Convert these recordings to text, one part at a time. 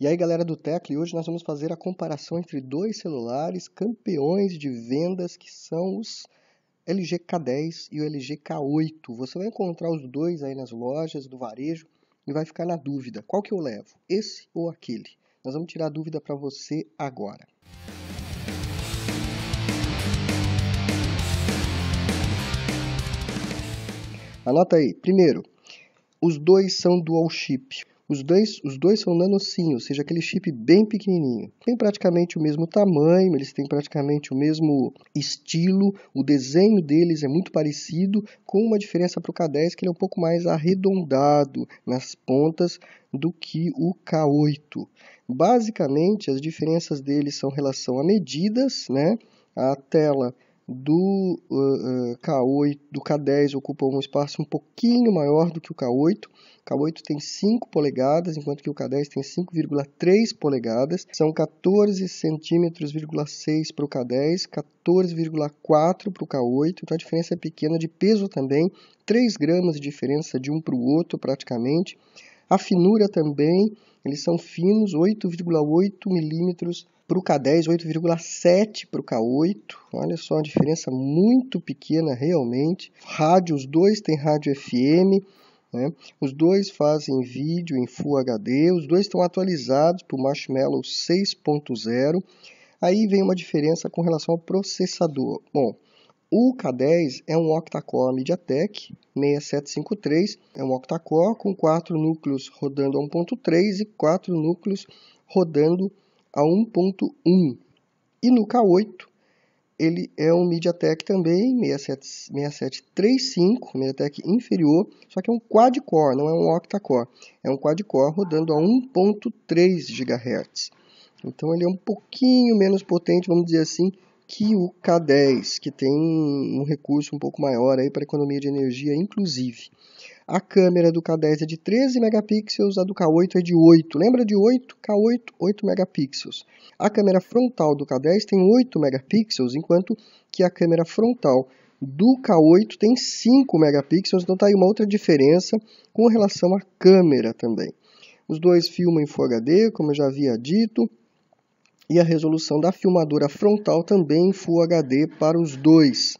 E aí galera do Tecle, hoje nós vamos fazer a comparação entre dois celulares campeões de vendas que são os LG K10 e o LG K8. Você vai encontrar os dois aí nas lojas do varejo e vai ficar na dúvida, qual que eu levo, esse ou aquele? Nós vamos tirar a dúvida para você agora. Anota aí. Primeiro, os dois são dual chip. Os dois, os dois são nanocinho, ou seja, aquele chip bem pequenininho. Tem praticamente o mesmo tamanho, eles têm praticamente o mesmo estilo, o desenho deles é muito parecido, com uma diferença para o K10 que ele é um pouco mais arredondado nas pontas do que o K8. Basicamente, as diferenças deles são relação a medidas, né? A tela do uh, uh, K8, do K10 ocupa um espaço um pouquinho maior do que o K8. O K8 tem 5 polegadas, enquanto que o K10 tem 5,3 polegadas. São 14 centímetros,6 para o K10, 14,4 para o K8. Então a diferença é pequena de peso também, 3 gramas de diferença de um para o outro praticamente. A finura também, eles são finos, 8,8 milímetros para o K10, 8,7 para o K8. Olha só, uma diferença muito pequena realmente. Rádio, os dois têm rádio FM. Né? Os dois fazem vídeo em Full HD, os dois estão atualizados para o Marshmallow 6.0. Aí vem uma diferença com relação ao processador. Bom, o K10 é um octa-core MediaTek 6753, é um octa-core com quatro núcleos rodando a 1.3 e quatro núcleos rodando a 1.1. E no K8, ele é um MediaTek também 6735, MediaTek inferior, só que é um quad-core, não é um octa-core, é um quad-core rodando a 1.3 GHz. Então ele é um pouquinho menos potente, vamos dizer assim, que o K10, que tem um recurso um pouco maior aí para economia de energia, inclusive. A câmera do K10 é de 13 megapixels, a do K8 é de 8. Lembra de 8? K8, 8 megapixels. A câmera frontal do K10 tem 8 megapixels, enquanto que a câmera frontal do K8 tem 5 megapixels, então tá aí uma outra diferença com relação à câmera também. Os dois filmam em Full HD, como eu já havia dito e a resolução da filmadora frontal também em Full HD para os dois.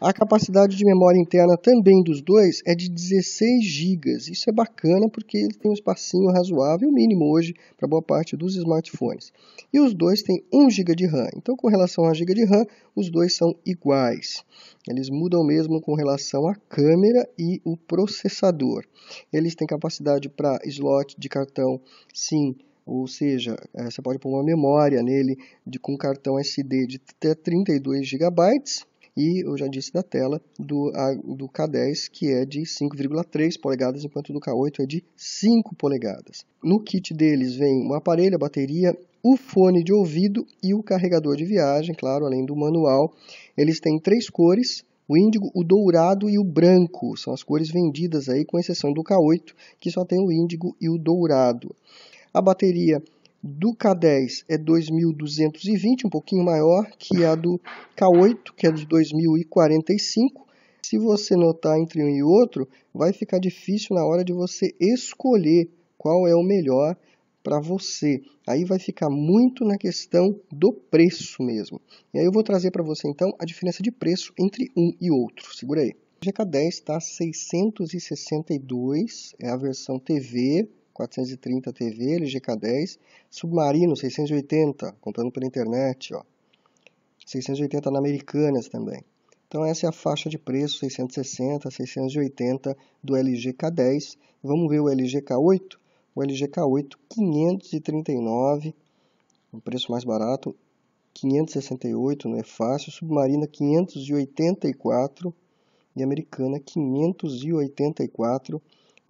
A capacidade de memória interna também dos dois é de 16 GB. Isso é bacana porque ele tem um espacinho razoável, mínimo hoje, para boa parte dos smartphones. E os dois têm 1 GB de RAM. Então, com relação a GB de RAM, os dois são iguais. Eles mudam mesmo com relação à câmera e o processador. Eles têm capacidade para slot de cartão SIM ou seja, eh, você pode pôr uma memória nele de, com cartão SD de até 32 GB e eu já disse da tela do, a, do K10 que é de 5,3 polegadas, enquanto do K8 é de 5 polegadas. No kit deles vem o aparelho, a bateria, o fone de ouvido e o carregador de viagem, claro, além do manual. Eles têm três cores. O índigo, o dourado e o branco são as cores vendidas aí, com exceção do K8, que só tem o índigo e o dourado. A bateria do K10 é 2220, um pouquinho maior que a do K8, que é de 2045. Se você notar entre um e outro, vai ficar difícil na hora de você escolher qual é o melhor para você. Aí vai ficar muito na questão do preço mesmo. E aí eu vou trazer para você então a diferença de preço entre um e outro. Segura aí. O GK10 está 662, é a versão TV, 430 TV, LGK10, Submarino 680, comprando pela internet, ó. 680 na Americanas também. Então essa é a faixa de preço 660, 680 do LGK10. Vamos ver o LGK8. O LGK8 539, um preço mais barato, 568 não é fácil, Submarina 584 e Americana 584.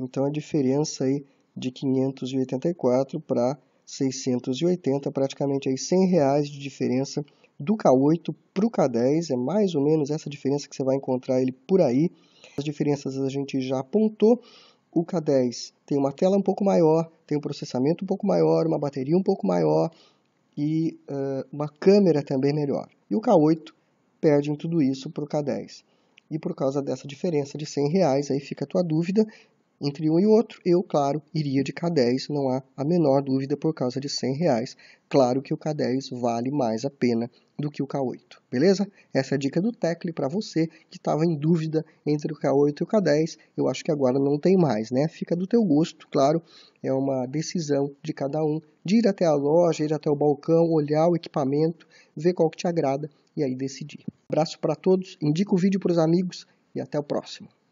Então a diferença aí de 584 para 680, praticamente aí 100 reais de diferença do K8 para o K10, é mais ou menos essa diferença que você vai encontrar ele por aí. As diferenças a gente já apontou. O K10 tem uma tela um pouco maior, tem um processamento um pouco maior, uma bateria um pouco maior e uh, uma câmera também melhor. E o K8 perde em tudo isso para o K10. E por causa dessa diferença de 100 reais, aí fica a tua dúvida entre um e outro, eu, claro, iria de K10, não há a menor dúvida por causa de 100 reais. Claro que o K10 vale mais a pena do que o K8, beleza? Essa é a dica do Tecle para você que estava em dúvida entre o K8 e o K10. Eu acho que agora não tem mais, né? Fica do teu gosto, claro. É uma decisão de cada um de ir até a loja, ir até o balcão, olhar o equipamento, ver qual que te agrada e aí decidir. Abraço para todos, indica o vídeo para os amigos e até o próximo.